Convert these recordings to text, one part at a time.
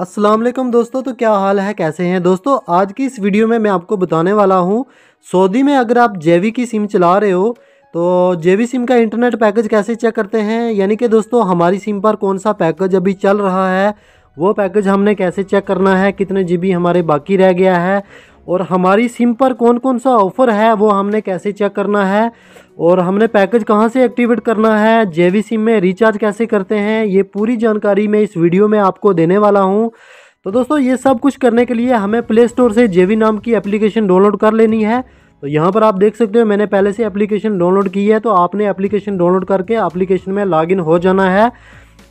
असलम दोस्तों तो क्या हाल है कैसे हैं दोस्तों आज की इस वीडियो में मैं आपको बताने वाला हूं सऊदी में अगर आप जेवी की सिम चला रहे हो तो जेवी सिम का इंटरनेट पैकेज कैसे चेक करते हैं यानी कि दोस्तों हमारी सिम पर कौन सा पैकेज अभी चल रहा है वो पैकेज हमने कैसे चेक करना है कितने जीबी हमारे बाकी रह गया है और हमारी सिम पर कौन कौन सा ऑफ़र है वो हमने कैसे चेक करना है और हमने पैकेज कहाँ से एक्टिवेट करना है जे सिम में रिचार्ज कैसे करते हैं ये पूरी जानकारी मैं इस वीडियो में आपको देने वाला हूँ तो दोस्तों ये सब कुछ करने के लिए हमें प्ले स्टोर से जे नाम की एप्लीकेशन डाउनलोड कर लेनी है तो यहाँ पर आप देख सकते हो मैंने पहले से एप्लीकेशन डाउनलोड की है तो आपने एप्लीकेशन डाउनलोड करके एप्लीकेशन में लॉगिन हो जाना है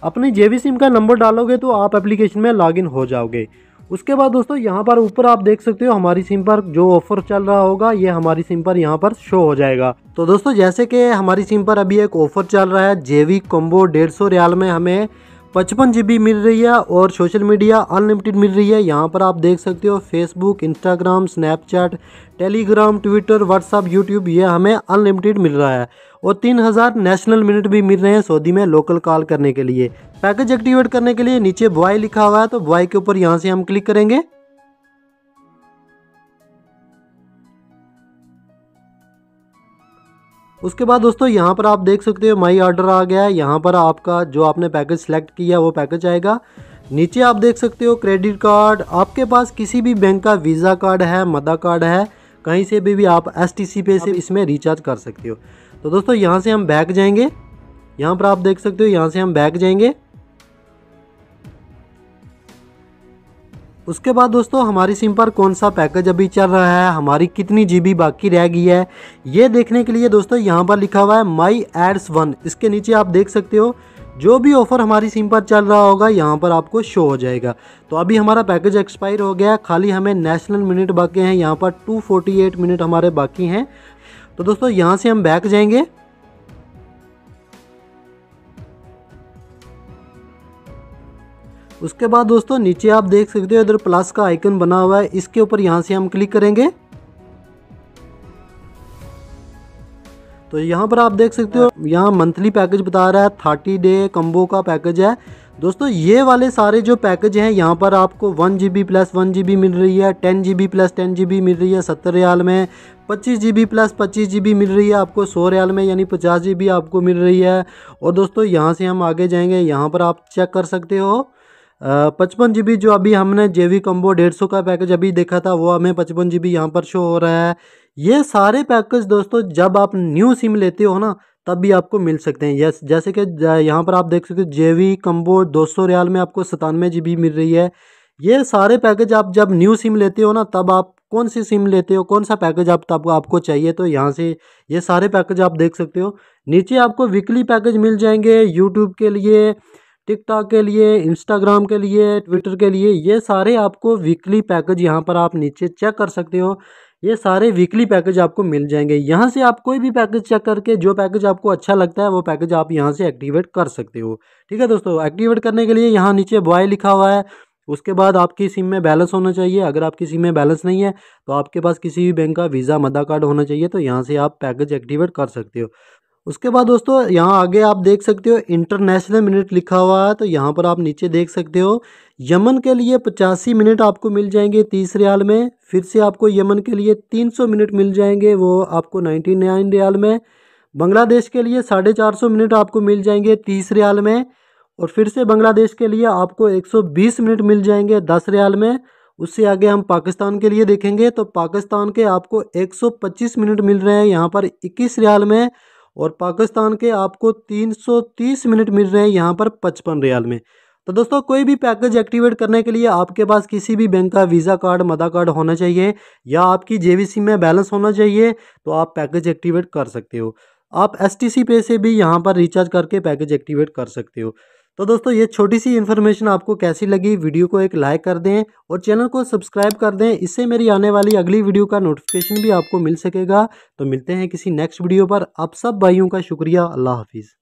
अपनी जे सिम का नंबर डालोगे तो आप एप्लीकेशन में लॉगिन हो जाओगे उसके बाद दोस्तों यहाँ पर ऊपर आप देख सकते हो हमारी सिम पर जो ऑफर चल रहा होगा ये हमारी सिम पर यहाँ पर शो हो जाएगा तो दोस्तों जैसे कि हमारी सिम पर अभी एक ऑफर चल रहा है जेवी कॉम्बो डेढ़ सौ रियाल में हमें पचपन जी मिल रही है और सोशल मीडिया अनलिमिटेड मिल रही है यहाँ पर आप देख सकते हो Facebook Instagram Snapchat Telegram Twitter WhatsApp YouTube ये हमें अनलिमिटेड मिल रहा है और 3000 नेशनल मिनट भी मिल रहे हैं सऊदी में लोकल कॉल करने के लिए पैकेज एक्टिवेट करने के लिए नीचे बॉय लिखा हुआ है तो बॉय के ऊपर यहाँ से हम क्लिक करेंगे उसके बाद दोस्तों यहाँ पर आप देख सकते हो माई ऑर्डर आ गया है यहाँ पर आपका जो आपने पैकेज सेलेक्ट किया वो पैकेज आएगा नीचे आप देख सकते हो क्रेडिट कार्ड आपके पास किसी भी बैंक का वीज़ा कार्ड है मदा कार्ड है कहीं से भी, भी आप एस पे से इसमें रिचार्ज कर सकते हो तो दोस्तों यहाँ से हम बैक जाएंगे यहाँ पर आप देख सकते हो यहाँ से हम बैक जाएंगे उसके बाद दोस्तों हमारी सिम पर कौन सा पैकेज अभी चल रहा है हमारी कितनी जीबी बाकी रह गई है ये देखने के लिए दोस्तों यहाँ पर लिखा हुआ है माई एड्स वन इसके नीचे आप देख सकते हो जो भी ऑफ़र हमारी सिम पर चल रहा होगा यहाँ पर आपको शो हो जाएगा तो अभी हमारा पैकेज एक्सपायर हो गया खाली हमें नेशनल मिनट बाकी हैं यहाँ पर 248 मिनट हमारे बाकी हैं तो दोस्तों यहाँ से हम बैक जाएंगे उसके बाद दोस्तों नीचे आप देख सकते हो इधर प्लस का आइकन बना हुआ है इसके ऊपर यहाँ से हम क्लिक करेंगे तो यहाँ पर आप देख सकते हो यहाँ मंथली पैकेज बता रहा है थर्टी डे कम्बो का पैकेज है दोस्तों ये वाले सारे जो पैकेज हैं यहाँ पर आपको one G B plus one G B मिल रही है ten G B plus ten G B मिल रही है सत्तर रियाल में पच्चीस जी बी प्लस पच्चीस जी बी मिल रही है आपको सौ रियाल में यानी पचास जी बी आपको मिल रही है और दोस्तों यहाँ से हम आगे जाएंगे यहाँ पर आप चेक कर सकते हो पचपन जी जो अभी हमने जे वी कम्बो डेढ़ सौ का पैकेज अभी देखा था वो हमें पचपन जी बी यहाँ पर शो हो रहा है ये सारे पैकेज दोस्तों जब आप न्यू सिम लेते हो ना तब भी आपको मिल सकते हैं यस जैसे कि यहाँ पर आप देख सकते हो जे वी कम्बो दो सौ रियाल में आपको सतानवे जी बी मिल रही है ये सारे पैकेज आप जब न्यू सिम लेते हो ना तब आप कौन सी सिम लेते हो कौन सा पैकेज आप तब आपको चाहिए तो यहाँ से ये सारे पैकेज आप देख सकते हो नीचे आपको वीकली पैकेज मिल जाएंगे यूट्यूब के लिए टिकटॉक के लिए इंस्टाग्राम के लिए ट्विटर के लिए ये सारे आपको वीकली पैकेज यहाँ पर आप नीचे चेक कर सकते हो ये सारे वीकली पैकेज आपको मिल जाएंगे यहाँ से आप कोई भी पैकेज चेक करके जो पैकेज आपको अच्छा लगता है वो पैकेज आप यहाँ से एक्टिवेट कर सकते हो ठीक है दोस्तों एक्टिवेट करने के लिए यहाँ नीचे बॉय लिखा हुआ है उसके बाद आपकी सिम में बैलेंस होना चाहिए अगर आपकी सिम में बैलेंस नहीं है तो आपके पास किसी भी बैंक का वीज़ा मदा कार्ड होना चाहिए तो यहाँ से आप पैकेज एक्टिवेट कर सकते हो उसके बाद दोस्तों यहाँ आगे आप देख सकते हो इंटरनेशनल मिनट लिखा हुआ है तो यहाँ पर आप नीचे देख सकते हो यमन के लिए पचासी मिनट आपको मिल जाएंगे तीस रियाल में फिर से आपको यमन के लिए तीन सौ मिनट मिल जाएंगे वो आपको नाइन्टी नाइन रियाल में बांग्लादेश के लिए साढ़े चार सौ मिनट आपको मिल जाएंगे तीस रियाल में और फिर से बांग्लादेश के लिए आपको एक सौ बीस मिनट मिल जाएंगे दस रियाल में उससे आगे हम पाकिस्तान के लिए देखेंगे तो पाकिस्तान के आपको एक सौ पच्चीस मिनट मिल रहे हैं यहाँ पर इक्कीस रियाल में और पाकिस्तान के आपको 330 मिनट मिल रहे हैं यहाँ पर पचपन रियाल में तो दोस्तों कोई भी पैकेज एक्टिवेट करने के लिए आपके पास किसी भी बैंक का वीज़ा कार्ड मदा कार्ड होना चाहिए या आपकी सी में बैलेंस होना चाहिए तो आप पैकेज एक्टिवेट कर सकते हो आप एस टी सी पे से भी यहाँ पर रिचार्ज करके पैकेज एक्टिवेट कर सकते हो तो दोस्तों ये छोटी सी इन्फॉर्मेशन आपको कैसी लगी वीडियो को एक लाइक कर दें और चैनल को सब्सक्राइब कर दें इससे मेरी आने वाली अगली वीडियो का नोटिफिकेशन भी आपको मिल सकेगा तो मिलते हैं किसी नेक्स्ट वीडियो पर आप सब भाइयों का शुक्रिया अल्लाह हाफिज़